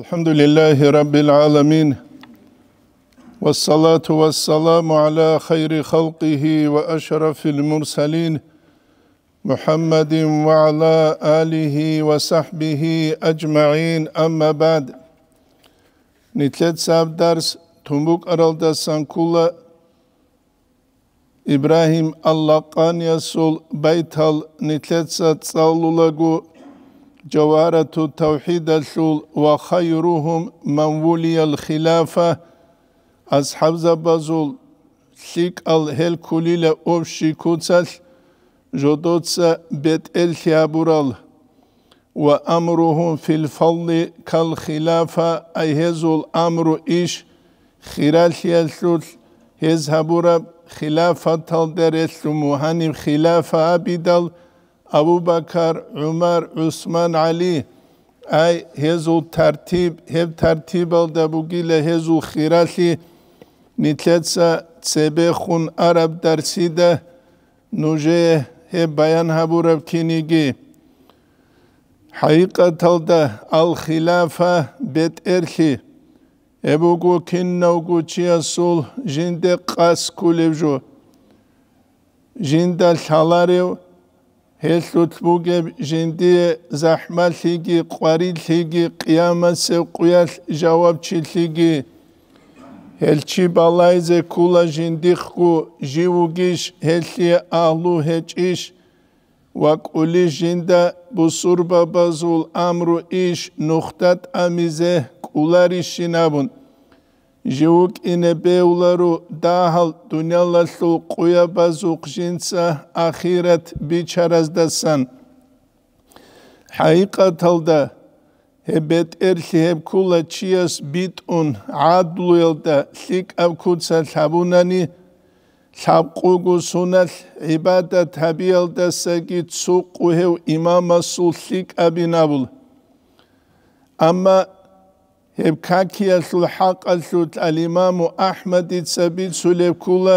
الحمد لله رب العالمين والصلاة والسلام على خير خلقه وأشرف المرسلين محمد وعلى آله وصحبه أجمعين أما بعد نتلت ساب درس تنبوك أرالدا سانكولا إبراهيم اللقان يسول بيتال نتلت سات جوارة التوحيد الشول وخيرهم من ولي الخلافة أصحاب زبازول شيك الهل كليل أوف كوتسل جدوتس بيت الشابورال وأمرهم في الفضل كالخلافة أي هزو الأمر إيش خلال يسوس هزهابورا خلافة تلدر مهانم خلافة أبيدال خلافة ابو بکر، عمر، عثمان علی ای هزو ترتیب هب ترتیب ال دبوگی له هزو خیرالی نیتلتسا سبه خون عرب درسیده نوجه هب بیان هبو کنیگی حقیقت ال ده الخلافه بیت ارخی ابو گو کن نو گو چی جنده قاس کولیو جو جنده شالاریو ჰესუთბუგებ ჟენდიე ზაჰმალჰიგი ყვარილჰიგი ყიამასე ყუიალ ჟავაბჩილჰიგი ჰელჩი ბალაიზე ქულა ჟენდიხკუ ჟივუგიშ ჰელი აჰლუ ჰეჭიშ ვაკული ჟინდა ბუსურბაბაზულ ამრუ იშ ნუხტატ ამიზე ქულარი შინაბუნ Jivuk inebeularu dahal dunyalallu kuyabazuk jinsa ahiret biçarazdasan. Haikatalda hebet erhi heb kula çiyas bitun adluyalda sik avkutsa sabunani sabkugu sunal ibadet habiyalda sagit suquhev imama sul sik abinabul. Ama ებქაქიასულ ჰაყასულ ალიმამუ აჰმადი ცაბი ცულებქულა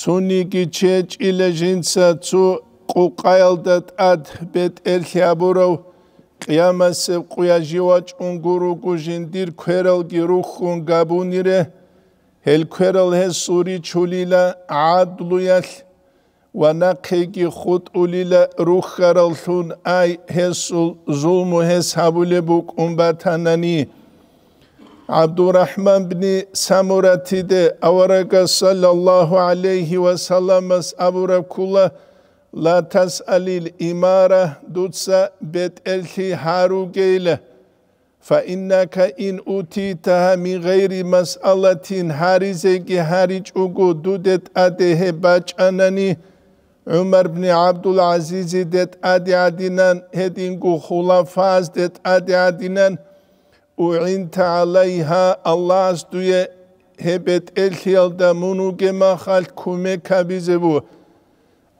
ცუნიკი ჩეჭილეჟინცა ცუ ყუყაელდა ტად ბეტ ელჰიაბურავ ყიამასე ყუაჟივა ჭუნგურუ გუჟინდირ ქვერალგი რუხუნ გაბუნირე ჰელქვერალ ჰესური ჩულილა ადლუიალ ვანაქეგი ხუტულილა რუხარალ თუნ აი ჰესულ ზულმუ ჰესაბულებუ კუმბათანანი Abdurrahman bin Samuratide avaraka sallallahu aleyhi ve sellemez aburakullah la tas'alil imara dutsa bet elhi haru fa innaka in utitaha min gayri mas'alatin harize ki hariç ugu dudet adehe anani. Umar bin Abdülaziz det adi adinan hedingu hulafaz det adi adinan u'inta aleyha Allah astuye hebet el hilda munu gema halk kume kabize bu.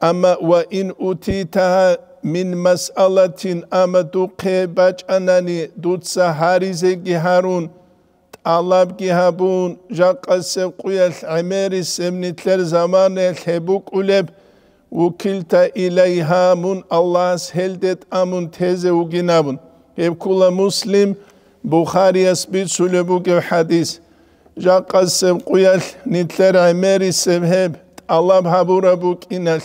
Ama ve in utitaha min mas'alatin ama du qebaç anani dutsa harize giharun Allah gihabun jaqa sevquyel imeri semnitler zaman el hebuk uleb ukilta ileyha mun Allah heldet amun teze uginabun. Ev kula muslim Bukhariya spit sulubu ke hadis. Jakas kuyal nitler aymeri sevheb. Allah habura bu kinal.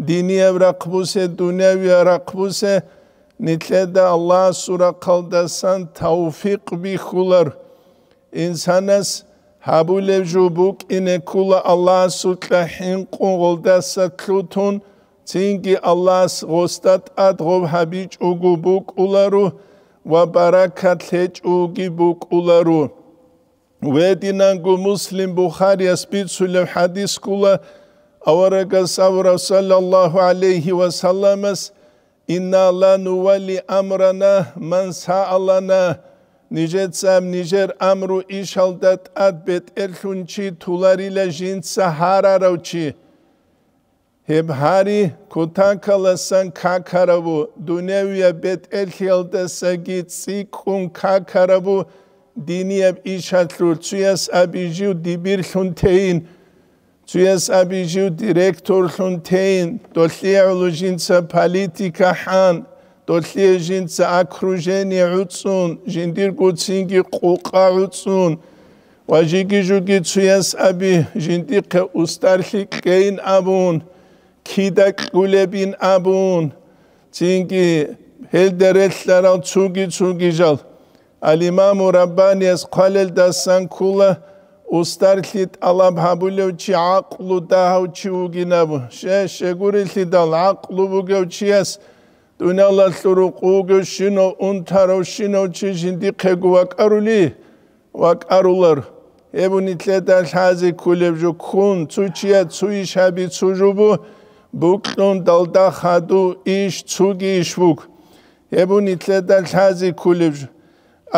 Dini ev rakbuse, dünyevi rakbuse. Nitlede Allah sura kaldasan tavfik bi kular. İnsanas habulev jubuk ine kula Allah sutla hinkun goldasa klutun. Çünkü Allah gostat ad gov ugu ugubuk ularu. ვაბარაკა თეჭუგი ბუკულარუ ვედინანგუ მუსლიმ ბუხარია სპიცულე ჰადის კულა ავარაკა სავრა სალალლაჰუ ალეიჰი ვასალამას ინა ლანუ ვალი ამრანა მან საალანა ნიჟეცამ ნიჟერ ამრუ იშალდატ ადბეტ ერშუნჩი თულარილა ჟინცა ჰარარავჩი ჰარარავჩი ჰებარი ქუთანკალასან ქაქარავუ დუნევია ბეთელთელდესაგი ციკუნ ქაქარავუ დინიებ იშათრუ ცუეს აბიჟუ დიბირ ლუნთეინ ცუეს აბიჟუ დირექტორ ლუნთეინ დოლიეულუჟინცა პოლიტიკა ჰან დოლიეჟინცა აკრუჟენი უცუნ ჟინდირ გუცინგი ყუყა უცუნ ვაჟიგი ჟუგი ცუეს აბი ჟინდი ქე უსტარლი კეინ აბუნ კიდა ყულებინ აბუნ ჩინკი ჰელდერესლარო ჩუგი ჩუგიჟალ ალიმამუ რაბანიას ყალელ დასან ქულა უსტარხით ალამ ჰაბულევჩი აყლუ დაჰავ ჩუგინაბუ შე შეგურილი და აყლუ ბუგევჩიას დუნალასურუ ყუგი შინო უნთარო შინო ჩიჟინდი ხეგვაკარული ვაკარულარ ებუნი წედა ხაზი ქულებჟუ ქუნ ჩუჩია ჩუიშაბი ჩუჟუბუ ბუკნ დალდა ხადუ იშ ცუგი შუკ ებუნი თლედა ლაზი ქულებ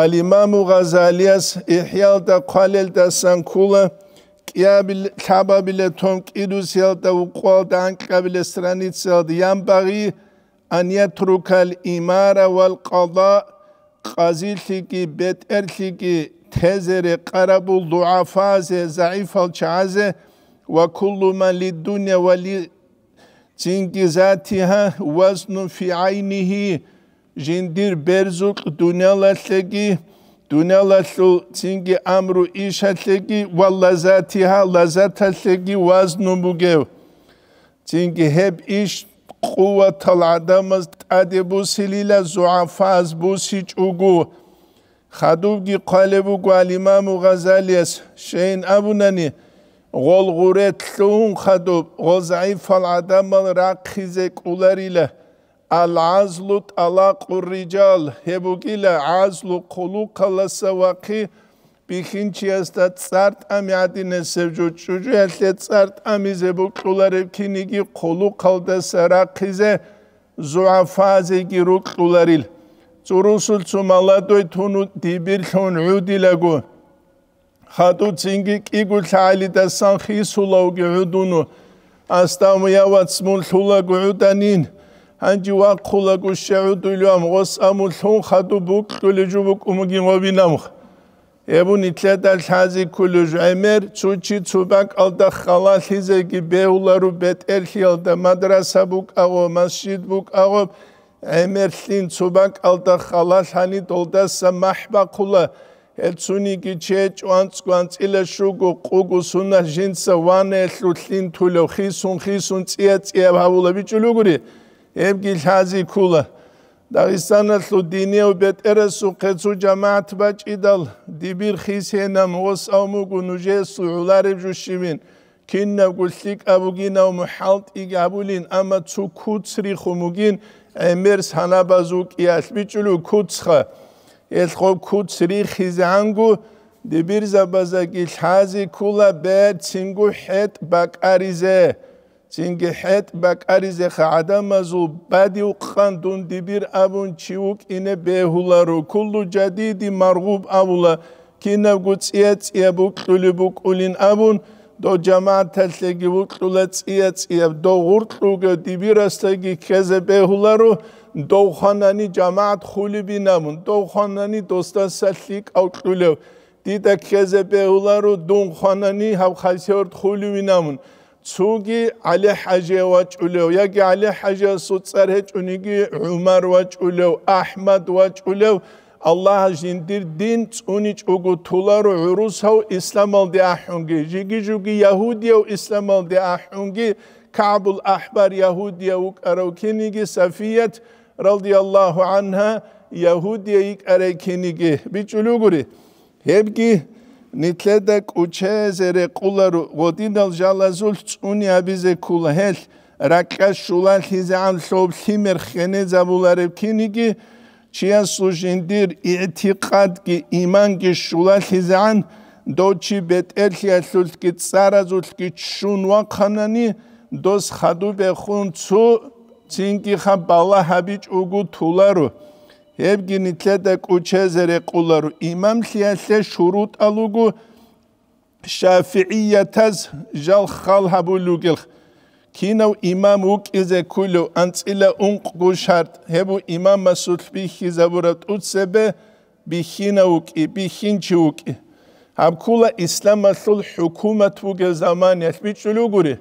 ალ იმამუ ღაზალიას იჰიალ და ყალელ და სანკულა კიაბილ ხაბაბილე თონ კიდუსიალ და უყვალ და ანკაბილე სრანიცალ და ამბაღი ანია თრუკალ იმარა ვალ ყალა ყაზილიკი ბეტერლიკი თეზერე ყარაბულ დუაფაზე ზაიფალ ჩაზე ვა კულუ მალი დუნია ვალი چنگ ذاتها وزن في عينه جندير برزق دنيا لتلقي دنيا لتلو چنگ امرو ايش لتلقي واللذاتها لذات لتلقي وزن بوغيو چنگ هب ايش قوة العدم تادي بوسيلي لزعفاز بوسيج اوغو خدوغي قالبو قال امام غزاليس شين ابناني غلغورتلون خدوب غضعيف العدم الرقخيز كولاريلا العزل طلاق الرجال هبوكيلا عزل قلوق لسواقي بخينچي استات سرت امي عدين سوجو چوجو اتلت سرت امي زبو قولار كينيكي قلوق لسراقيز زعفاز گيرو قولاريل زروسل سمالادوي تونو ديبير خون عودي لغو ხატუ წინგი კიგულთაილი და სანხისულავ გუდუნუ ასტამიავაც მულთულა გუდანინ ანჯი ვაკხულა გუშეუდულამ ოსამულთუნ ხატუ ბუკტული ჯუბუკუმგი მობინამ ებუნი თლადა ლაზი კულუჟ ამერ ჩუჩი ჩუბაკ ალდა ხალალიზეგი ბეულარუ ბეტერჰილ და მადრასა ბუკაო მასჯიდ ბუკაო ამერ წინ ჩუბაკ ალდა ხალალ ჰანი დოლდა სამაჰბა ყულა ეცუნიკი ჩე ჭვანც ყანცილე შუგო ყუგუს უნდა ჟინცა ვანე ლუთლინ თულო ხისუნ ხისუნ წია წია ბავულები ჭულუგური ემგი ლაზი ქულა დაგისანა ლუდინე უბეტერესუ ხეცუ ჯამაათ ბაჭიდალ დიბირ ხისენა მოსავმუგუ ნუჟე სულარი ჯუშიმინ კინნა გულსი კაბუგინა მუჰალტი გაბულინ ამა ცუ ქუცრი ხუმუგინ ემერს ჰანაბაზუ კიას ბიჭულუ ქუცხა ელხო ქუცრი ხიზანგუ დიბირზაბაზაკი ხაზი ქულა ბე ცინგუ ჰეთ ბაკარიზე ცინგი ჰეთ ბაკარიზე ხადამაზუ ბადი უყანდუნ დიბირ აბუნ ჩიუკ ინე ბეჰულარო ქულუ ჯადიდი მარღუბ აბულა კინა გუციე ციე ბუკლი ბუკულინ აბუნ დო ჯამათელეგი ბუკლა ციე ციე დო ურტუგე დიბირასტეგი ქეზე ბეჰულარო დოხანანი ჯამაათ ხულიბინამუნ დოხანანი დოსტასალი კავკულევ დიდა ქეზებეულარო დუნხანანი ჰავხაზიორთ ხულიბინამუნ ცუგი ალე ჰაჯე ვაჭულევ იაგი ალე ჰაჯე სუცერე ჭუნიგი უმარ ვაჭულევ აჰმად ვაჭულევ ალლაჰ ჟინდირ დინ წუნი ჭუგუ თულარო რუსავ ისლამალდი აჰუნგი ჯიგი ჯუგი იაჰუდიო ისლამალდი აჰუნგი კაბულ აჰბარ იაჰუდია უკაროქინიგი საფიეთ რადიალლაჰუ ანჰა يهودي იყარე ქენიგე ბიჭულუგური ჰებგი ნიტლედა კუჩეზერე ყულარ ღოდინალ ჟალაზულ წუნი აბიზე ქულაჰელ რაკას შულალ ჰიზან ლობ ჰიმერ ხენეზაბულარე ქენიგი ჩიან სუჟინდირ ეთიყადგი იმანგი შულალ ჰიზან დოჩი ბეტელიასულკი წარაზულკი შუნვა ხანანი დოს ხადუბე ხუნცუ цинкиха балла хабич угу тулару евгини тледа кучезере кулару имам сиасе шурут алугу шафиийятаз жал халхабулугил кинау имам ук изе кулу анцила унк гу шарт хебу имам масулби хизабурат утсебе бихинау ки бихинчу ки абкула исламасул хукумат уге замани ашбичулугури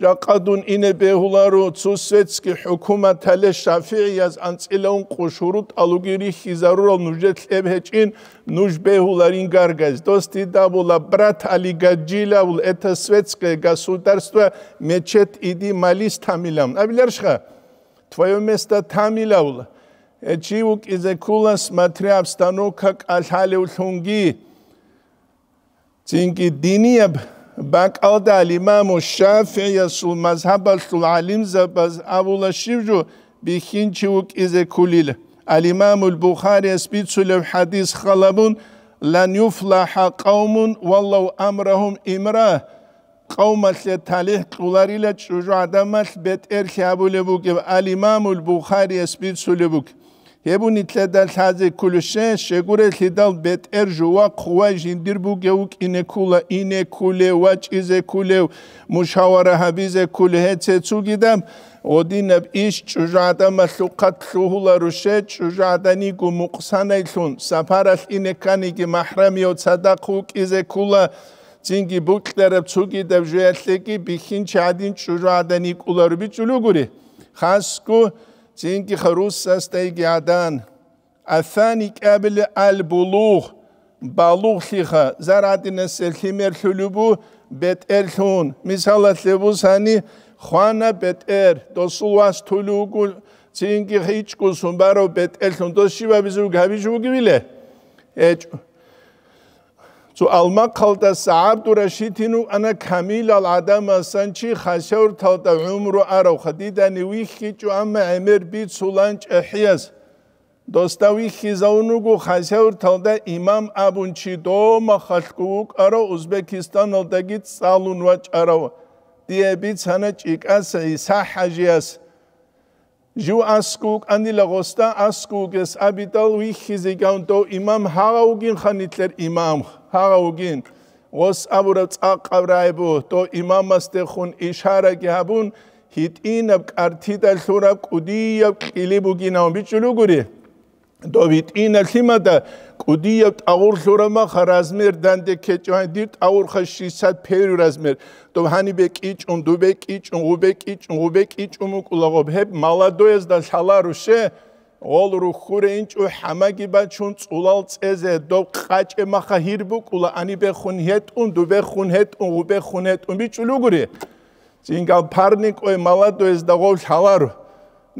რა ყადუნ ინე ბეჰულარო ცუსეცკი ჰუკუმათ ალე შაფიიას ანცილონ ყუშურუ ტალუგირი ხიზარურო ნუჟეთ ლებჰეჭინ ნუჟ ბეჰულარინ გარგაზ დოსტი დაბულა ბრათ ალი გაჯილავლ ეთა სვეცკე გასულტარსტვა მეჩეთ იდი მალის თამილამ აბილარშხა თვაიო მესტა თამილავლ ეჩი უკიზე კულას მათრიაბსტანო ქაკ ალჰალე უთუნგი წინკი დინიაბ بك أودى الإمام الشافعي سو المذهب سو العليم زبز أبو لشيفجو بيخين تشوك إذا كليل الإمام البخاري سبيت سلو حديث خلبون لن يفلح قوم والله أمرهم إمراه قوم تاليه قلاري لتشجو عدمت بيت إرخي أبو لبوك الإمام البخاري سبيت سلو ებუნი თლედა თაზე კულუშე შეგურე ლიდალ ბეტერ ჟუა ხუა ჟინდირბუ გეუკინე ქულა ინე ქულე ვაჭიზე ქულე მუშავარა ჰაბიზე ქულე ჰეცე ცუგიდამ ოდინე ის ჭუჟადა მასუყათ ლუჰულა რუშე ჭუჟადანი გუ მუყსანე ლუნ საფარალ ინე კანი გი მაჰრამი ო სადაკუ კიზე ქულა წინგი ბუკტერე ცუგიდე ჟეთლიკი ბიხინ ჩადინ ჭუჟადანი კულა რუბი ჭულუგური ხასკუ წინკი ხრუსა სტეიგი ადან ასანი კაბლ ალ ბულუღ ბალუღიხა ზარადინა სელჰიმერ ლულუბუ ბეტერ ლუნ მისალათლებუ სანი ხვანა ბეტერ დოსულვას თულუგუ წინკი ხიჩკუსუნ ბარო ბეტერ ლუნ დოშივა ბიზუ გაბიჟუ გივილე ეჭ ცუ ალმა ხალდა საბდუ რაშიტინუ ანა ქამილ ალ ადამა სანჩი ხაშურ თავდა უმრუ არო ხდიდანი ვიხი ჩუ ამა ამერ ბი ცულან ჭეჰიას დოსტავი ხიზაუნუგუ ხაშურ თავდა იმამ აბუნჩი დო მახალკუკ არო უზბეკისტან ალდაგი წალუნვა ჭარავა დიები ცანა ჭიკას ისა ჰაჯიას ჟუ ასკუკ ანილაგოსტა ასკუგეს აბიტალ ვიხიზი განტო იმამ ჰაუგინ ხანიტლერ იმამ ჰაუგინ ოს აბურა წაყავრაებო თო იმამასტე ხუნ იშარა გიაბუნ ჰიტინაბ კარტიდა ლურა კუდიაბ ყილიბუგინაო ბიჭულუგური დავით ინახიმა და კუდია აღურშორმა ხარაზმერ დანდე ქეჭვან დი აღურხაში სად ფერი რაზმერ და ჰანიბე კიჭუნ დუბე კიჭუნ უბე კიჭუნ უბე კიჭუნ უკულაგობ ჰებ მალადოეს და ხალარუშე ოლრუ ხურენჭუ ჰამაგი ბაჩუნ წულალ წეზე და ყაჭე მახა ჰირბუ კულა ანიბე ხუნ ჰეტუნ დუბე ხუნ ჰეტუნ უბე ხუნ ჰეტუნ ბიჭულუგური წინგა ფარნიკო მალადოეს და ღო ხალარუ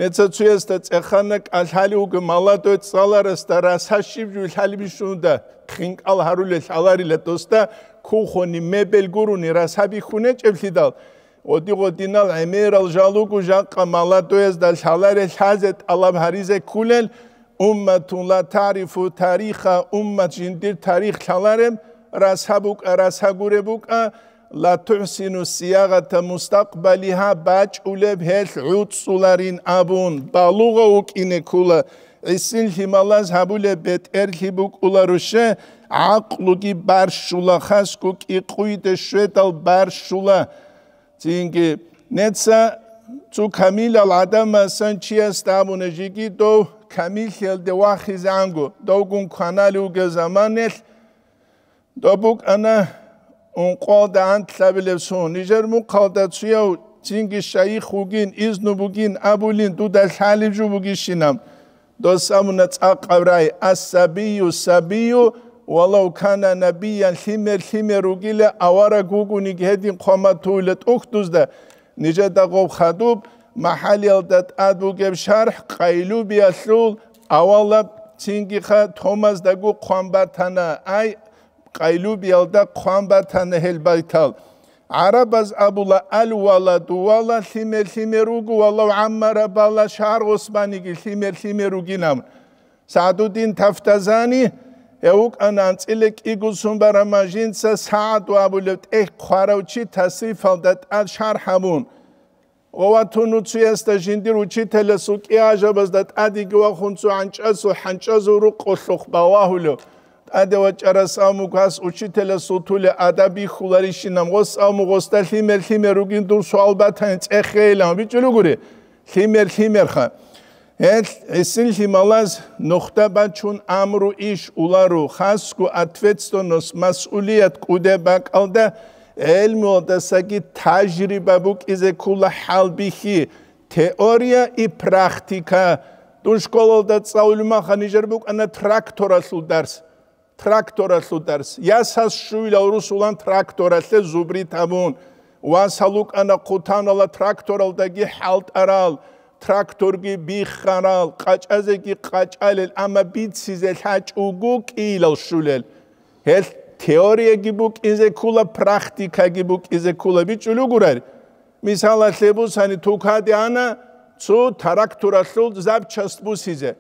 ნეცოცუეს და წეხანა კალალი უგ მალადო წალარას და რასაშივჟი ლალიბიშუნდა ხინკალ ჰარული ლალარილა დოსტა ქუხონი მებელგურუნი რასაბი ხუნე ჭებლიდალ ოდი ოდინალ ემერალ ჟალუკუ ჟაყა მალადოეს და ლალარე ლაზეთ ალამ ჰარიზე ქულელ უმმათუნ ლა ტარიფუ ტარიხა უმმათ ჯინდირ ტარიხ ლალარემ რასაბუკ რასაგურებუკა la tuhsinu siyagata mustaqbaliha baç'uleb hel utsularin abun baluga ukine kula isin himalaz habule bet erhibuk ularushe aqlugi barshula khaskuk iquide shvetal barshula tingi netsa zu kamil al adama san chia stamune jigi do kamil hel de wahizango do gun kanalu ge zamanel do buk ana он қолда антлабилсон нижер му қалдацуя чинги шайх хугин изнубугин абулин туда шалижу бугишинам досамуна цақаврай ассабию сабию валау кана набиян химер химер угиле авара гугуни гедин қоматуйлат ухтузда ниже дагов хадуб махалилдат адугев шарх қайлуби асул авала чинги ха томас дагу қомбатана ай ყაილუბიალ და ქვამბათან ჰელბაითალ არაბაზ აბულა ალ ვალადუ ვალა ლიმერ ლიმერუგუ ვალა ამარა ბალა შარ ოსმანი კი ლიმერ ლიმერუგინამ საადუდინ თაფთაზანი ეუკანან წილე კიგუსუმბარა მაჟინცა საადუ აბულებ ეხ ქვარავჩი თასიფალდათ ალ შარჰამუნ ოვათუნუ ცუესტა ჟინდირ უჩითელეს უკი აჟაბაზდათ ადიგი ვახუნცუ ანჭასუ ჰანჭაზურუ ყოლუხბა ვაჰულებ ადე ვაჭარა სამუკას უჩითელა სუთული ადაბი ხულარიშინა მოსამუღოს და ჰიმერ ჰიმერ უგინდუ სვალბათან წეხელა ბიჭულუგური ჰიმერ ჰიმერ ხა ეს ისინ ჰიმალას ნოხტაბა ჩუნ ამრუ იშ ულარუ ხასკუ ათვეცტონოს მასულიათ ყუდება კალდა ელმო და საკი თაჟრიბა ბუკიზე ქულა ჰალბიხი თეორია ი პრაქტიკა ტუ სკოლა და წავლმა ხანიჟერბუკ ანა ტრაქტორას ლდარს трактораს უტარს იასას შვილა რუსულან трактораზე ზუბრითამუნ ვასალუკანა ხუთანალა трактораლდაგი ჰალტარალ трактორგი ბიხარალ ყაჭაზე კი ყაჭალელ ამა ბიციზე ჰაჭუგუ კილალ შულელ ჰელ თეორიეგი ბუკიზე ქულა პრაქტიკაგი ბუკიზე ქულა ბიჭულუგურარ მისალა ლებუსანი თუკადი ანა ცუ трактораს ზაბჩასტ ბუსიზე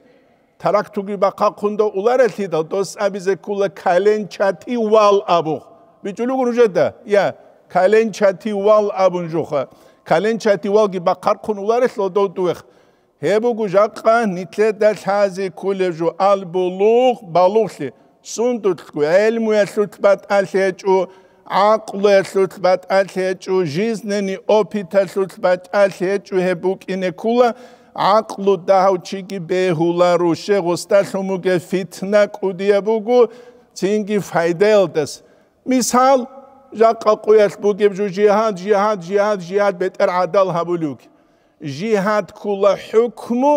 тарактугиба хакунда уларэти да дос абизе кула каленчати вал абу бичулу гружета я каленчати вал абун жоха каленчати вал гиба харкун уларэс ло дотуэх хэбу гужакка нитле да хази куле жу ал булух балухли сундутку элму ясутбат алэчу аклу ясутбат алэчу жизнени опита сутбат алэчу хэбу кине кула აკლუ დაჩიგი ბეჰულარუ შეგოსტა შუმუგე ფიტნა კუდიებუგუ წინგი ფაიდელდეს მისალ ჟაყაყუეს ბუგი ჯიჰად ჯიჰად ჯიჰად ჯიჰად ბეტერ ადალ ჰაბულუგ ჯიჰად ქულა ჰუკმუ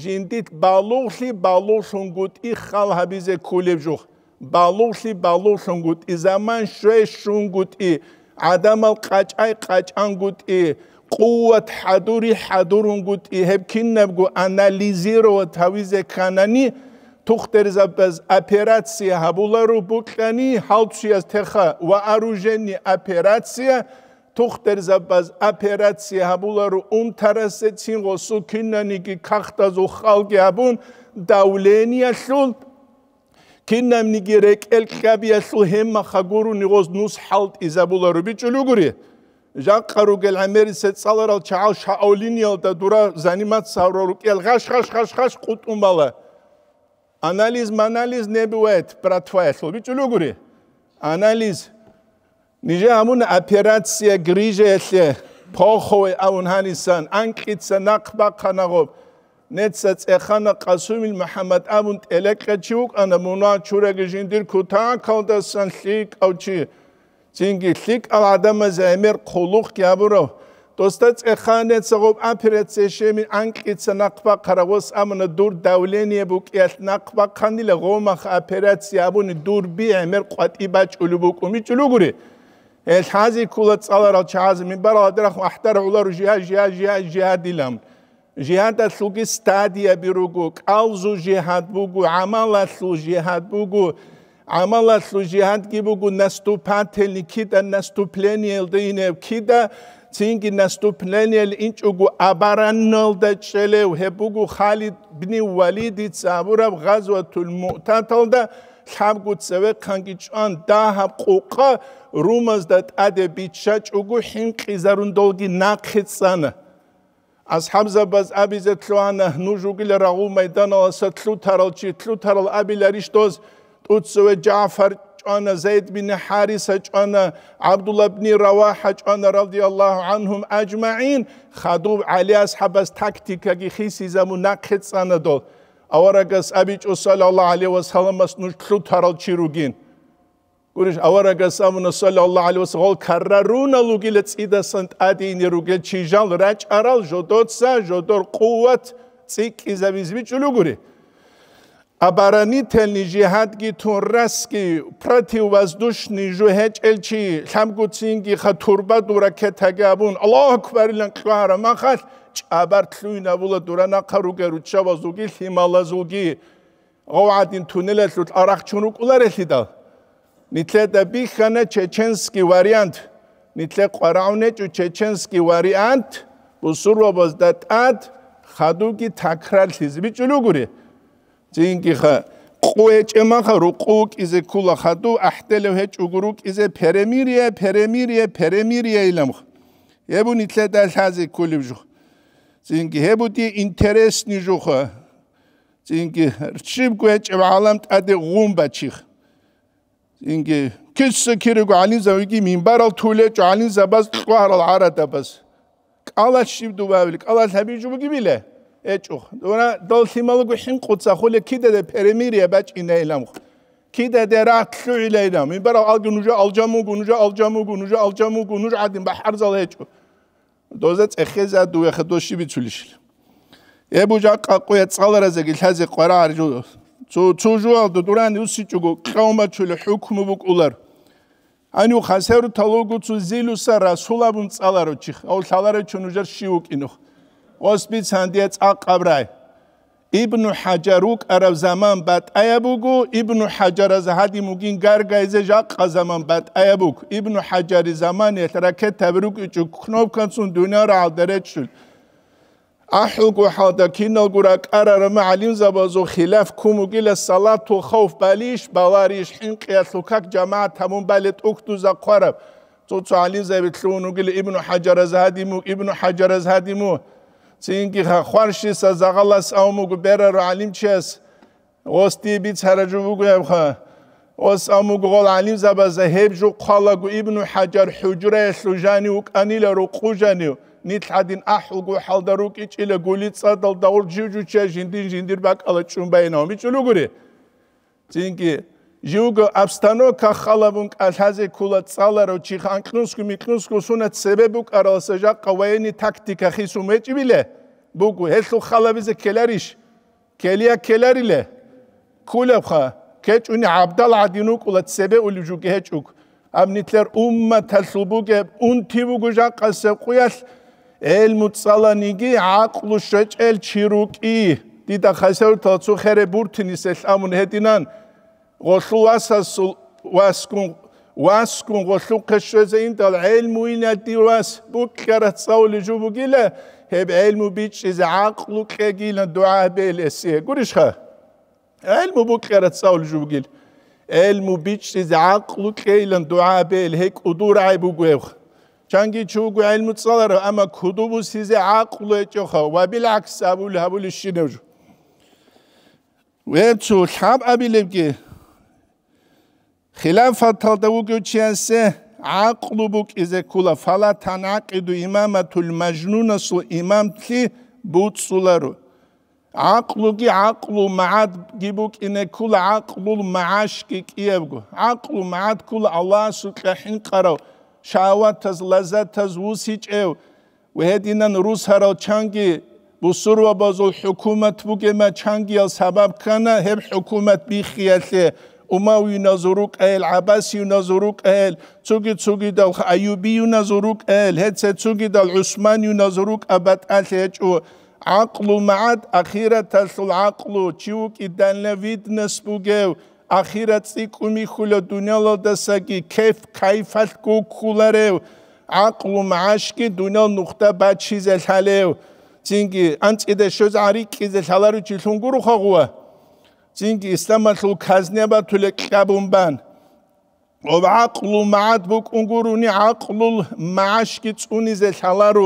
ჟინდით ბალუხლი ბალუშუნგუტ იხალ ჰაბიზე ქულებჯუ ბალუხლი ბალუშუნგუტ იზამან შეშუნგუტი ადამალ ყაჭაი ყაჭანგუტი قوت حضوري حضورون قد إيهب كنب قو أناليزي رو تاويز كاناني تختر زباز أپراتسيا هبولا رو بوكاني حالتسيا تخا وعروجيني أپراتسيا تختر زباز أپراتسيا هبولا رو اون ترسي تينغو سو كناني كي كاختازو خالقي هبون داولينيا شل كنام نيجي ريك الكابيا شل هما خاقورو نيغوز نوس حالت إزابولا رو بيچولو گوري ჟაყარუგელ ამერისე წალარალ ჩაალ შაოლინიალ და დურა ზანიმაც სავრო რუკელ ღაშ ღაშ ღაშ ღაშ ყუტუმალა ანალიზ მანალიზ ნებუეთ პრატვაეხლ ბიჭულუგური ანალიზ ნიჟე ამუნ ოპერაცია გრიჟე ეთლე ფოხოე ამუნ ჰანისან ანკიცა ნაყბა ხანაღო ნეცა წეხანა ყასუმილ მუჰამად ამუნ ტელეკეჩი უკანა მუნა ჩურეგი ჟინდირ ქუთა ქალდასან ხი ყავჩი ჯინგილიკ ადამიანზე ამერ ხულუხ გიაბრო დოსთაც ეხანეც აღობ აფერეცეშემი ანკიცა ნაყვა ყარავოს ამნა დურ დავლენია ბუკიას ნაყვა ხანილა ღომა აფერაცია ბუნი დურბი ამერ ყატიბა ჭულუბუკუმი ჭულუგური ეს ხაზი ქულა წალარა ჩაზი მიბარადრა ხო აჰტარ ულარ ჟია ჟია ჟია ჟიადილამ ჟიანდა სუგი სტადია ბიროგო ყალზუ ჟიჰად ბუგუ ამალა სუ ჟიჰად ბუგუ ამალას ლუჟი ჰანდგიბუგუ ნასტუფანთელი კიდა ნასტუფლენიელ დინევ კიდა წინგი ნასტუფლენიელ ინჭუგუ აბარანნოლ და ჩელევ ჰებუგუ ხალიდ ბნი ვალიდი წაბურავ ღაზვათულ მუტათალ და ხამგუცევე ხანკიჭან დაჰა ყუყა რუმას და ტადები ჩაჭუგუ ჰიმყიზარუნდოლგი ნაქეცანა ას ჰამზაბაზ აბიზეთლუანა ნუჟუგილ რაუ მეიდანა სათლუ თარალჩი თლუ თარალ აბილარიშტოს ტუცვე ჯაფარ ჭონა ზეიდ ბინ ჰარისა ჭონა აბდულა ბნი რავაჰა ჭონა რადიალლაჰუ ანჰუმ აჯმაინ ხადუ ალი ასჰაბას ტაქტიკა გი ხისი ზამუ ნაკეცანა დო ავარაგას აბიჭუ სალალლაჰუ ალი ვასალამას ნუ თლუ თარალ ჩირუგინ გურიშ ავარაგას ამუნა სალალლაჰუ ალი ვას ღოლ ქარარუნა ლუგილე წიდა სანტ ადინი რუგე ჩიჟალ რაჭარალ ჟოდოცა ჟოდორ ყუვათ ციკიზა ვიზმი ჭულუგური აბარანი თელნიჟი ჰადგი თუნ რასკი პრათი ვაზდუშნი ჟუჰეჭელჩი ხამგუცინგი ხა თურბა დურაკეთაგაბუნ ალაჰ აქბარილან ყვარა მახალ ჭაბართლუინა ვულა დურანაყარუგერუ ჩავაზუგი ჰიმალაზუგი ოვადინ თუნელესუთ არახჩუნუ ყულარესიდა ნიტლედა ბიხანა ჩეჩენსკი ვარიანტ ნიტლე ყვარავნეჭუ ჩეჩენსკი ვარიანტ უსურვაბოს და ტატ ხადუგი თაქრალ ჰიზბი ჭულუგური წინკიხა ყუეჭემა ხარ უყუკიზე ქულა ხადუ აჰტელე ჰეჭუგურუკიზე ფერემირია ფერემირია ფერემირია ილამხ ებუნი წედა ლაზი ქულიბჟუ წინკი ჰებუტი ინტერესნი ჟუხა წინკი რჩიბ ყუეჭე ვალამ ტადი ღუმბაჩიხ წინკი ქისე ქირიგო ალინზავიგი მინბარალ თულე ჯალინზაბას ყვარალ არადაბას კალაშიბდუ ბავილი კალალ ჰებიჯუბი ბილე ეჭუხ დორა დოლსიმალო გუჰინ ყუცა ხოლე კიდე და პერემირია ბაჭინა ელამ კიდე და რაკლუ ელაიდა მიბარა ალგუნუჟა ალჯამუ გუნუჟა ალჯამუ გუნუჟა ალჯამუ გუნუჟა ადიმ ბაჰარზალ ეჭუ დოზა წეხეზა დუ ეხა დოში ბიცულიშილ ებუჯა ყაყუე წალარაზე გილაზე ყვარა არჯუ ცუ ცუჟუალ დო დურანი უსიჭუგო ყაუმა ჩული ჰუკმუ ბუკულარ ანუ ხასერუ თალოგუ ცუ ზილუსა რასულაბუნ წალარო ჩიხ აუ თალარე ჩუნუჟა შიუკინო ხა ოსმის ანდია წაყაბრაი იბნუ ჰაჯარუ კარავ ზამან ბატ აიაბუგუ იბნუ ჰაჯარა ზაჰადი მუგინ გარგაიზე ჟაყა ზამან ბატ აიაბუგ იბნუ ჰაჯარი ზამან ეთრაკე თავრუ კუჩუ ქნოფკანცუნ დუნარა ალდერეჩულ აჰუგუ ჰადა კინოგურა კარარა მაალიმ ზაბაზუ ხილაფ კუმუგილა სალათუ ხოფ ბალიშ ბავარიშ ინყიასუ კაკ ჯამაა თამუნ ბალეთ უქტუ ზაყვარა ცუცალი ზაბი ტრუნუგილა იბნუ ჰაჯარა ზაჰადი მუ იბნუ ჰაჯარა ზაჰადი მუ წინკი ხა ხარში სა ზაღალას აუმუგ ბერა რო ალიმჩეს ოსტიები ცარაჯუგ ხა ოს აუმუგ გოლ ალიმ ზაბა ზაჰებ ჯუ ყალა გუ იბნუ ჰაჯარ ჰუჯრე სუჟანი უკ ანილა რო ყუჟანი ნითადინ აჰუგ ჰალდა რო კიჭილე გული წადალ და ორჯუჯუ ჩეჟინ დინჯინ დირბა ყალა ჩუმბაინა მიჩულუგური წინკი ჟუგო აბსტანო ქახალავონ კალჰაზე კულა წალარო ჩი ხანკნუსკი მიკნუსკოს უნა წებებუ კარალსა ჟა ყვეინი ტაქტიკა ხისუ მეჭვილე ბუგუ ჰესუ ხალავიზე ქელარიშ ქელია ქელარილე კულაფხა ქეჭუნი აბდალ ადინუ კულა წებე ული ჟუგე ჰეჭუკ ამნიტლერ უმმა თალსუბუგე უნთივუგუ ჟა ყასე ყუიალ ელ მუცალანიგი აყლუ შეჭელ ჩირუკი დიდა ხასერ თოცუ ხერე ბურთინის ეს ამუნ ჰედინან واسكون واسكون غلو كشوز انت العلم وين ادي واس بكره تصول جوبو كيلا هب علم بيتش از عقل كيلا دعاء بيلسي قريش علم بكره تصول جوبو كيلا علم بيتش از عقل كيلا دعاء بيل هيك ادور عيبو غيو چانگی چوگو علم تصلر اما کدوبو سيز عقل اچو خا وبالعكس ابو الهبل الشنوج ويتو حاب ابي لبكي Hilafata wugu chiyanse aqlubuk ize kula fala tanaqidu imamatul majnuna su imam tli butsularu. Aqlugi aqlu maad gibuk ine kula aqlul maashki kiyevgu. Aqlu maad kula Allah su qahin qaraw. Şavataz lazataz vusic ev. Ve hedinan rus haraw çangi busurva bazul hükümet bu gema çangi al sabab kana hep hükümet bi khiyasi. უმავი ნაზურუკ ელ აბასი ნაზურუკ ელ ცუგი ცუგი და აიუბი ნაზურუკ ელ ჰეცე ცუგი და უსმანი ნაზურუკ აბატ ალეჭუ აკლუ მაად აخيرათ ალ აკლუ ჩუკი დანლევიდ ნსპუგევ აخيرათ ციკუმი ხულა დუნელო დასაკი кеф кайფალ გუკულარევ აკლუ მაშკი დუნელ ნუხტა ბაჩიზელ ჰალევ ჩინგი ანწიდე შოზარი კიზელ ჰალარუ ჩილუნგურუ ხაგუა წინკი სამართლ ქაზნება თულე კაბუმბან ვაყლუ მაადბუკ უნგურუნი აყლულ მააშკი წუნიზე ხალარუ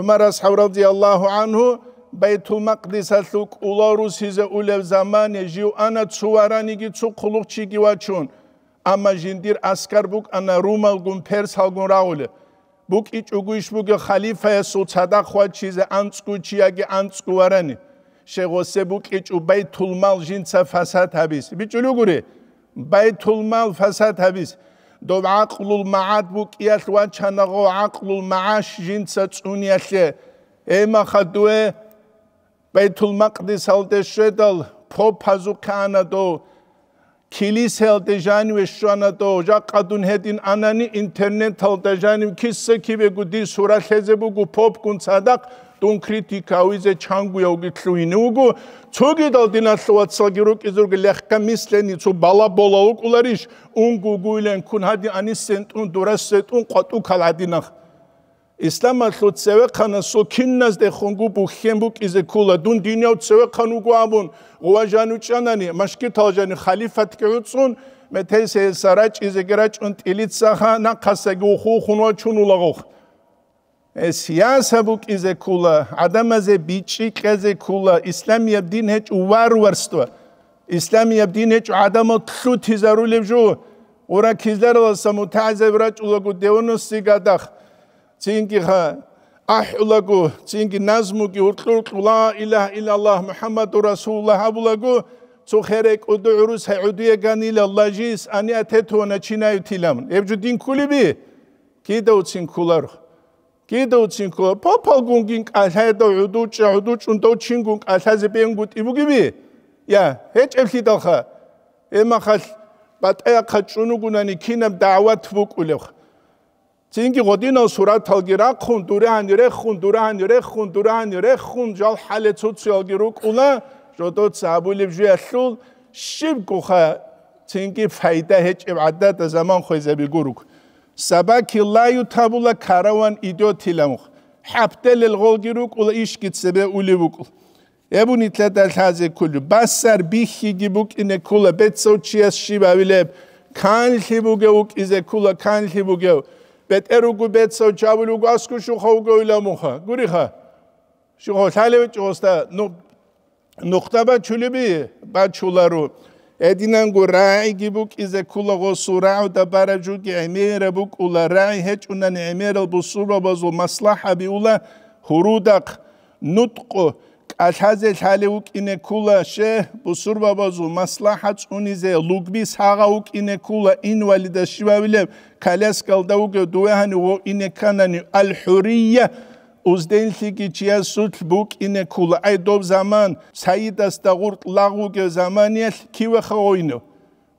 უმარას ჰავრაძი ალლაჰუ ანჰუ ბეითულ მაკდისასუ კულარუსიზე ულევ ზამანე ჟიუ ანა ცუვარანიგი ცუ ხულუხჩი გივაჩუნ ამა ჟინდირ ასკარბუკ ანა რუმალგუნ ფერს ჰალგუნ რაულე ბუკი ჭუგუიშბუკი ხალიფა ესუ ცადა ხვაჩიზე ანწკუჩიაგი ანწკუვარანი შეგოსებ უკიჭუ ბაითულმალ ჟინცა ფასათაბის ბიჭულუგური ბაითულმალ ფასათაბის დო აყლულ მაად ბუკიალ ვან ჩანაღო აყლულ მააშ ჟინცა წუნიალე ემახადუე ბაითულმაყდის ალდეშედალ ფოფაზუკანადო ქილისელ დეჟანუე შვანადო ჯაყადუნ ჰედინ ანანი ინტერნეტალ დეჟანი ქისსე ქიბეგუ დი სურალეზებუ გუ ფოპ კუნცადაკ тун критика уизе чангуя угитлуин угу цоги далдинаслват сагиру кизурга лехка мислени цу бала бола укулариш ун гугуйлен кун хади анисен тун дурассет ун кату каладина ислама хлуцеве кана су киннас де хунгу бу хембу кизе кула дун диняу цеве кану гуамун уважану чанани машки талжани халифат кеуцун მე თეს ეს რაჭი ზეგრაჭუნ თილიცახა ნაკასე გუხუ ხუნო ჩუნულაღო ეს იასაბუკიზე ქულა ადამაზე ბიჭი ყეზე ქულა ისლამი აბდინე ჭ უარ ვარსტვა ისლამი აბდინე ჭ ადამო თუთი ზარულებჟუ ორა ქიზდარო სამუთაზე ვრაჭულოგუ დევნოსი გადახ წინკი ხა აჰულაგუ წინკი ნაზმუკი ურტულკულა ილაჰ ილალლაჰ მუჰამადუ რასულალლაჰ აბულაგუ ცუხერე კუდურუ საუდია განილა ლაჯის ანი ათეთონა ჩინაი თილამ ებჯუ დინკულიბი კიდო წინკულარო 기도친구 포포군긴 알해도 유두치 유두춘도 친군 알하지 병굿 이부기비 야 해쳄시다하 에마할 바타야 카추누구나니 키남 다와트 부꾸레 진기 고디노 수라타기라 콘두라니레 콘두라니레 콘두라니레 콘절 할레 초츠여기로 꾸나 저도 자불립주야 슐 십고하 진기 파이다 해쳄 아다다 자만 khoizabi guruk საბაკი ლაიუ თაბულა караван идёт ილამუ ჰაბდელ ლღოლგირუ კულა იშკიცებე ულივუკულ ებუნი თლადა ლაზე კულუ ბასარ ბიხი გიბუკინე კულა ბეცოჩიას შიბავილე ქანლიბუგე უკიზე კულა ქანლიბუგე ბეტერუგუ ბეცოჩავილუ გასკუშუ ხოგო ილამუ ხა გური ხა შუ ხო თალევი ჭოსტა ნუ ნუხტაბა ჩულები ბაჩულარო ედინან გურაი გიბუკ იზე ქულა გოსურაუ და ბარაჯუგი ემერა ბუკ ულა რაი ჰეჭ უნან ემერა ბუსურა ბაზო მასლაჰა ბი ულა ჰურუდაკ ნუტყუ კალჰაზე ლალე უკ ინე ქულა შე ბუსურა ბაზო მასლაჰა წუნიზე ლუგბი საღა უკ ინე ქულა ინვალიდა შივავილე ქალას კალდა უკ დუეჰანი ინე ქანანი ალ ჰურიია უზდენლიგი ჩიასუთ ბუკინე ქულ აი დობ ზამან საიდას და ღურტ ლაგუგე ზამანი ქივე ხოინო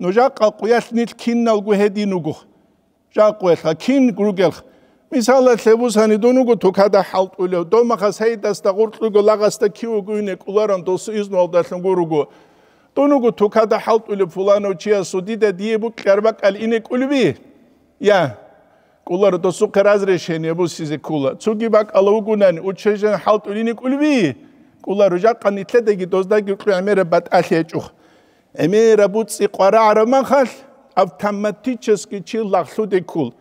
ნოჟა ყაყუიას ნილ ქინნალ გუჰედინუ გუ ჯაყუეს ხა ქინ გრუგელ მისალა ლებუსანი დონუგუ თუ ქადა ჰალტულე დომახა საიდას და ღურტ ლუგო ლაგას და ქივე გუინე კულარან დოს იზნოალ და ლუნ გურუგუ დონუგუ თუ ქადა ჰალტულე ფულანო ჩიასუ დიდე დიებუ ყერბაკალ ინე კულბი ია კულა რო დოსუ ყრაზ რეშენიებო სიზე კულა ცუგი ბაკალა უგუნანი უჩეჟენ ჰალტულინი კულვი კულა რო ჟაყან ითლე დეგი დოზდა გიყრი ამერა ბატალე ჭუხ ამერა ბუცი ყარა არამან ხალ ავტომატიჩესკი ჩი ლახლუდი კულ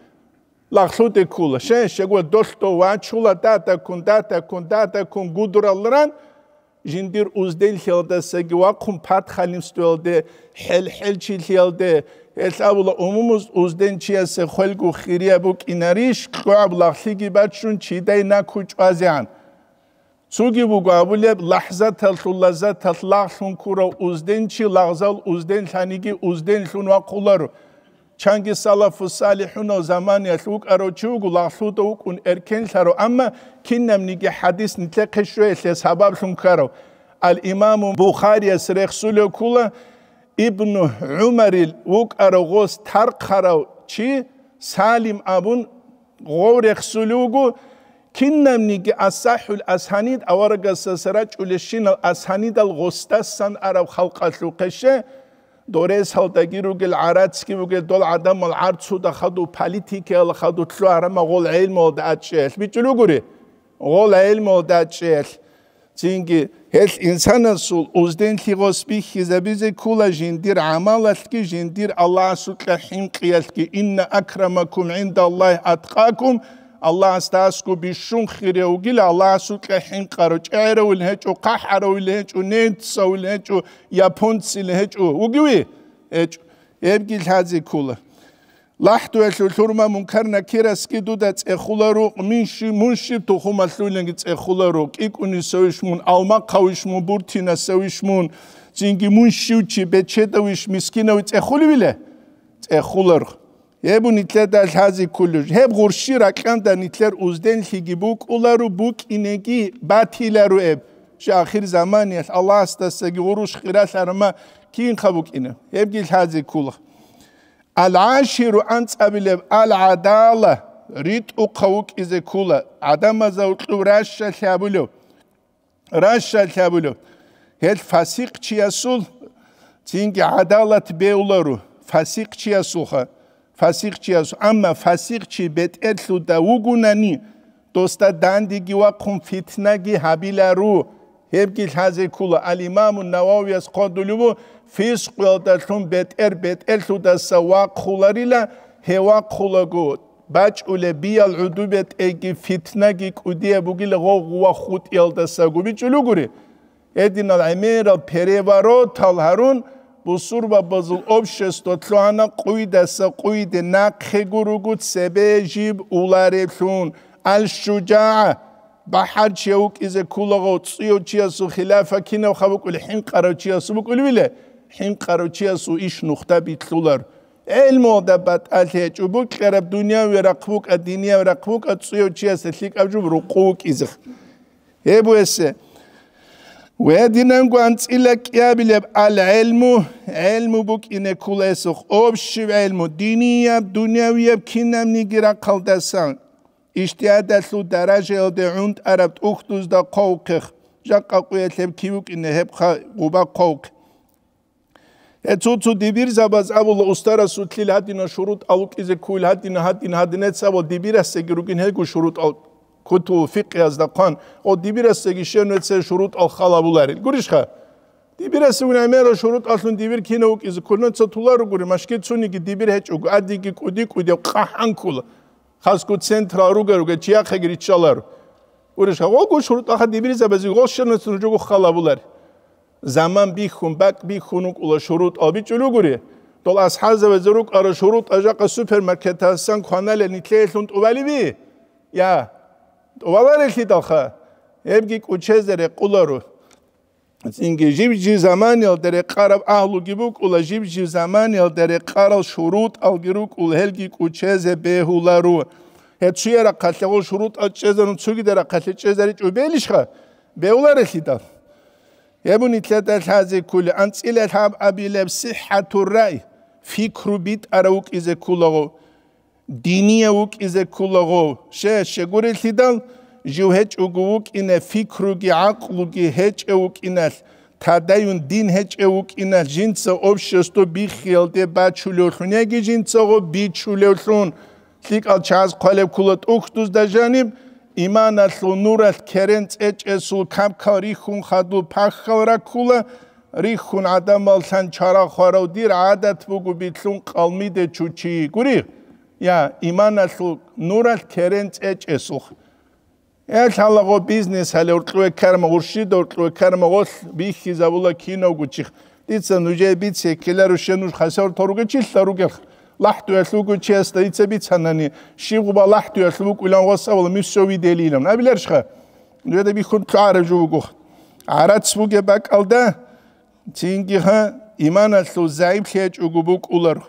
ლახლუდი კულა შენ შეგვა დოსტო ვაჩულა და და კუნდა და კუნდა და კუნ გუდურალრან ჟინბირ უზდელ ხელდასე გვაქუმ ფათ ხალიმსტველდე ჰელ ჰელ ჩი ხელდე ესაბულა უმუმუს უზდენ ჩიასე ხელგუ ხირიაბუ კინარიშ ყვაბლა ხლიგი ბაჩუნ ჩიდაი ნა ქუჭვაზიან ცუგი ბუ გაბულებ ლაჰზა თალთულაზა თალლაჰ შუნკურა უზდენ ჩი ლაღზალ უზდენ ხანიგი უზდენ შუნვა ყულარო ჩანგი სალაფუ სალიჰუნო ზამანიაშ უკ აროჩუგ ლახლუტო უკუნ ერკენშარო ამა კინნამნიკი ჰადის ნიტლე ყეშვეშე საბაბშუნ ქარო ალ იმამუ ბუხარია სრეხსულო ქულა ابن عمر وك أرغوس ترقرو چی سالم ابون غور خسلوگو كنم نيجي أصح الأسهانيد أورق السسرج ولشين الأسهانيد الغستسن أرو خلق الشوقشة დორეს ჰალტა გირუგელ არაცკი უგელ დოლ ადამალ არცუ და ხადუ პოლიტიკელ ხადუ თლო არა მაღოლ ელმოდ აჭელ მიჭლუგური ოღოლ ელმოდ აჭელ ჯინგი ჰელ ინსანასულ უზდენ ლიღოს ბი ხიზაბიზე კულა ჟინდირ ამალასკი ჟინდირ ალლაჰ სუკა ჰიმ ყიასკი ინნა აკრამაკუმ ინდ ალლაჰ ატყაკუმ ალლაჰს დაასკუ ბიშუნ ხირე უგილა ალლაჰს უკე ჰინყარო ჭერეულ ჰეჭუ ყაჰაროულ ჰეჭუ ნეცოულ ჰეჭუ იაპონცილ ჰეჭუ უგვი ეჭ ებგი ლაძი ქულა ლაჰტუ ეშუ ლურმა მუნქარნა ქირასკი დუდა წეხულარო მინში მუნში თუ ხომასულენგი წეხულარო კიკუნი სოვიშ მუნ ალმა ყავიშ მუ ბურთინა სოვიშ მუნ წინგი მუნში უჩი ბეჩედავიშ მისკინავი წეხული ვილე წეხულარო ებუ ნიტლერ და ლაზი კულუჟ ჰებ ღურში რაკან და ნიტლერ უზდენ ჰიგი ბუკ ულარუ ბუკ ინეგი ბათილარუ ებ შახირ ზამანი ას ალას და სეგი ღურუშ ხირას არმა კინ ხაბუკ ინე ებ გი ლაზი კულ ალ აშირუ ან წაბილებ ალ ადალა რიტ უ ხაუკ იზე კულა ადამა ზა უყლუ რაშა ლაბულო რაშა ლაბულო ჰელ ფასიყ ჩიასულ წინგი ადალათ ბეულარუ ფასიყ ჩიასულ ხა ფასიხჩიას ამა ფასიხჩი ბეტერლუ და უგუნანი დოსტა დანდიგი ვა ხუმ ფიტნაგი ჰაბილარუ ჰებგი ლაზე ქულა ალ იმამუ ნავავიას ყოდულუ ფის ყელ და ხუმ ბეტერ ბეტერლუ და სვა ხულარილა ჰევა ხულაგუ ბაჭულე ბიალ უდუბეთ ეგი ფიტნაგი კუდია ბუგილ ღო ღვა ხუტ ელდა საგუბი ჭულუგური ედინალ ამერა ფერევარო თალჰარუნ ბუსურბაბაზულ ობშესტო თვანა ყვიდასა ყვიდე ნაქეგურუგუ წებეჟიბ ულარეფუნ ალშუჯაა ბაჰარჩე უკიზე ქულოღო წიოჩიასუ ხილაფა კინავ ხავკული ჰინყაროჩიასუ მკულვილე ჰინყაროჩიასუ იშნუ ხთაბი თულარ ელმო და ბატალე ჭუბუ ყერებ დუნია ვერა ქუკა დინია ვერა ქუკა წიოჩიასე ლიკავჯუ რუკუკიზე ებუესე ვედინენ განწილე კიაბილებ ალალმუ ალმუ ბუკინე კულესო ოფში ალმუ დინია დუნიავიებ კინემ ნიგირა ხალდასან ისტიადასუ დარაჟელდე უნდ არაბ უხტუს და ყოუკე ჟაკაყუელებ ქიუკინე ჰებხა უბა ყოუკ ეცუცუ დიბირზაბაზ აბულა უსტარასუ თილადინა შურუტ აუკიზე კულადინა ჰადინა ჰადინეცავო დიბირასე გრუკინ ჰეგუ შურუტ აუკ ქუთუ ფიყიას და ყან ო დიბირესეგი შენვეცე შურუტ ო ხალაბულარი გურიშხა დიბირესე უნა მერო შურუტ ასუნ დიბირ კინო უკიზ ქულნო ცოთულა როგური მაშკი ცუნიგი დიბირ ჰეჭუ ადიგი კუდი კუდი ყაჰანკულ ხასკუ ცენტრა როგერ უგე ჩიახე გრიჩალარ გურიშხა ო გუ შურუტ ახა დიბირესა ბეზი ო შენვეცე როგო ხალაბულარი ზამან ბი ხუნ ბაკ ბი ხუნ უკულა შურუტ ობი ჭულუგური დოლ ასხაზე ვეზრუკ არა შურუტ აჟა ყა სუპერმარკეტასან ქანალენი თლეილუნ ტუვალი ბი ია ვალარეში დახა ემგი კუჩეზერე ყულარო წინგი ჟიბჯი ზამანელ დერე ყარა აჰლუგიბუ ყულა ჟიბჯი ზამანელ დერე ყარა შურუტ ალგირუ ყულ ჰელგი კუჩეზე ბეჰულარო ეჩიერა ქალეო შურუტ აჩეზენო ცუგი დერა ქალე ჩეზერი ჭუბელიშხა ბეულარეში და ემუნი თლატა თაზი ქული ანცილე თაბ აბილებ სიჰათურ რაი ფიქრუ ბიტ არაუკიზე ქულაღო დინია უკიზე ქულაღო შე შეგურილიდან ჟუჰეჭ უგუკინე ფიქრუგი აყლუგი ჰეჭე უკინალ თადაიუნ დინ ჰეჭე უკინალ ჯინცა ოფშესტო ბიხელდე ბაჩულოხნეგი ჯინცაღო ბიჩულოხუნ ლიკალ ჩაზ ყოლე ქულოთ უხტუს დაჟანი იმანალ ნურალ ქერენ წეჭესუ კამკარი ხუნ ხადუ ფახხავრა ქულა რიხუნ ადამალთან ჩარახვარო დირ ადათ ბუგუ ბიტლუნ ყალმიდე ჩუჩი გური ია იმანაშუ ნურას ქერენ წეჭესუ ერთალაღო ბიზნეს ალე ურტყვე ქერმა ურში დორტყვე ქერმა ოს ბიხი ზაბულა კინო გუჩი დიცა ნუჯე ბიცე კელარ უშენ ურ ხასორ თორუგე ჩილთა რუგე ლაჰტუ ესუ გუჩი ესტა დიცა ბიცანანი შიგუბა ლაჰტუ ესუ გუ კულან ოსა ვალ მისოვი დელილამ ნაბილერ შხა ნუე დე ბიხუნ ტარე ჟუ გუ არაც ბუგე ბაკალდა ცინგი ხა იმანაშუ ზაიფ ხე ჭუგუბუ კულარ ხა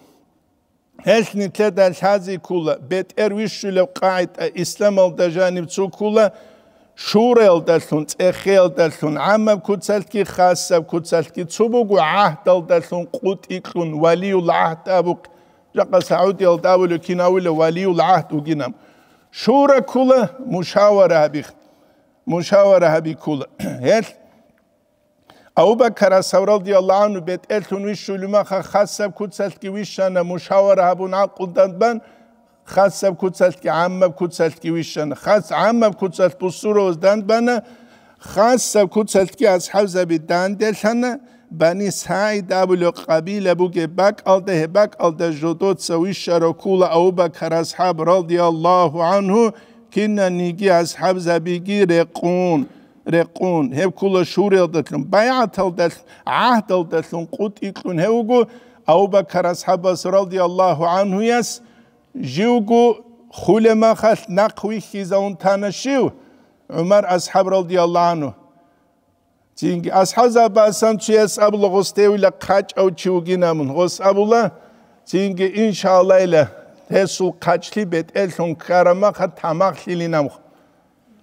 ეხნი თედა შაზი კულა ბეთ ერვიშულე ყაიტა ისლამალ და ჟანი ბცუკულა შურელ და თუნ წეხელ და თუნ ამა კუცალკი ხასა კუცალკი ცუბუგუ აჰდალ და თუნ ყუტი ყუნ ვალიულ აჰდაბუ ჯაყა საუდი ალ დაულო კინაულე ვალიულ აჰდუ გინამ შურა კულა მუშავარა ბიხ მუშავარა ბიკულა ეხ აუბაქარა საურალდია ლანუ ბეთ ელთუნვის შულიმა ხა ხასაბ ქუცალკი ვიშანა მუშავარა აბუნ აყულდანდან ხასაბ ქუცალკი ამაბ ქუცალკი ვიშანა ხას ამაბ ქუცალ პუსუროს დანდბანა ხასაბ ქუცალკი ასჰავზაბი დანდელანა ბანი საიდაბლო ყაბილა ბუგე ბაკ ალდე ბაკ ალდე ჟოდოცა ვიშარო ქულა აუბაქარა ასჰაბ რალდია ლაჰუ ანჰუ კინანიგი ასჰავზაბი გირე ყუნ requn hev kula şureldesin bayat aldesin ahd aldesin kut iklun hevgu Abu Bakar ashabas radiyallahu anhu yas jivgu hulema khas nakwi khiza untana shiv Ömer ashab radiyallahu anhu Çünkü ashaza basan çiyas abla gostevla kaç av çivginamun gos abula Çünkü inşallah ile Tesul kaçli bet elson karama kha tamak lilinamuk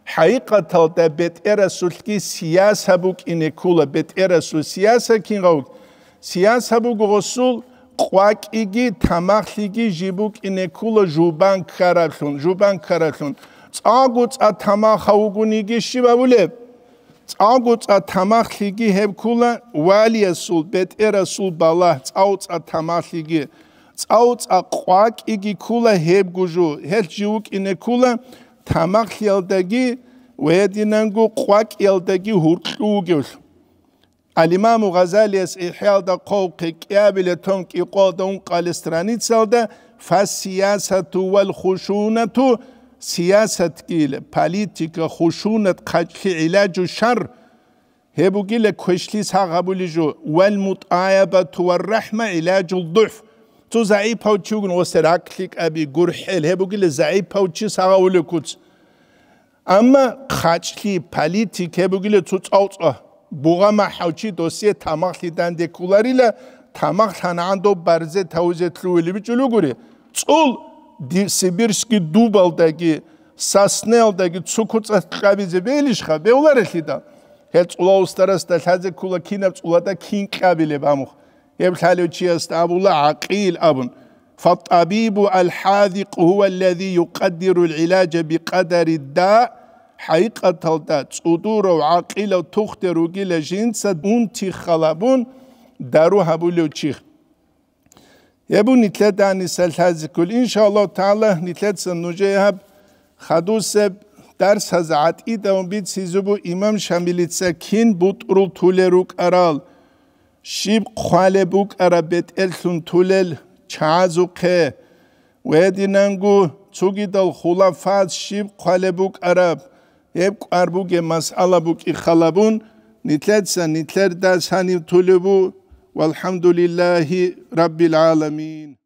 ჰაიყათალ და ბეტერასულკი სიასაბუკინე ქულა ბეტერასულ სიასაკინღაუ სიასაბუგ ოსულ ყვაკიგი თამახლიგი ჟიბუკინე ქულა ჟუბან ქარალხუნ ჟუბან ქარალხუნ წაგუცა თამახაუგუნიგი შიბავულე წაგუცა თამახლიგი ჰებქულა ვალიასულ ბეტერასულ ბალა წაუცა თამახლიგი წაუცა ყვაკიგი ქულა ჰებგუჟუ ჰერჯიუკინე ქულა тамақ хелдаги ويدينانغو قواك يلدقي هورتلوغيول الإمام غزالي اس إحيال دا قوق كيابل تونك إقودون قالسترانيت سالدا فالسياسة والخشونة سياسة كيل باليتيك خشونة قاك علاج شر هبو كيل كوشلي هاغابولي جو والمتآيبة والرحمة علاج الضعف ძუ ზაიფავჩუგნ ვასერაკლიკ აბი გურჰელ ჰებუგილე ზაიფავჩი საღავლეკუც ამა ხაჭლი პოლიტიკ ჰებუგილე ძუ წავწა ბუღამა ჰავჩი დოსიე თამახლიდან დეკულარილა თამახ თანანდო ბარზე თავზეთლუილი ბიჭულუგური წულ სიბირსკი დუბალდაგი სასნელდაგი ცუკუწაყავიზე ბელიშხა ბევლარეთი და ჰელ წულაუსტარას და ლაზე კულა კინა წულა და კინკაბილებ ამო يبتالي تشيست أبو الله عقيل أبن فالطبيب الحاذق هو الذي يقدر العلاج بقدر الداء حقيقة تلتا تصدور وعقيل تختر وقيل جنسة أنتي خلابون دارو هبولو تشيخ يبو نتلت عن السلحازي كل إن شاء الله تعالى نتلت سنجيهب خدوسب درس هزعت إيدا وبيت سيزبو إمام شاملت سكين بوت رول تولي أرال Şib خاله بوک عربت السون تولل چازو ve ویدی ننگو چوگی دل faz şib خاله بوک عرب hep arbuge mas'ala buk ikhalabun nitlersa nitler ders hani tulubu velhamdülillahi rabbil alemin.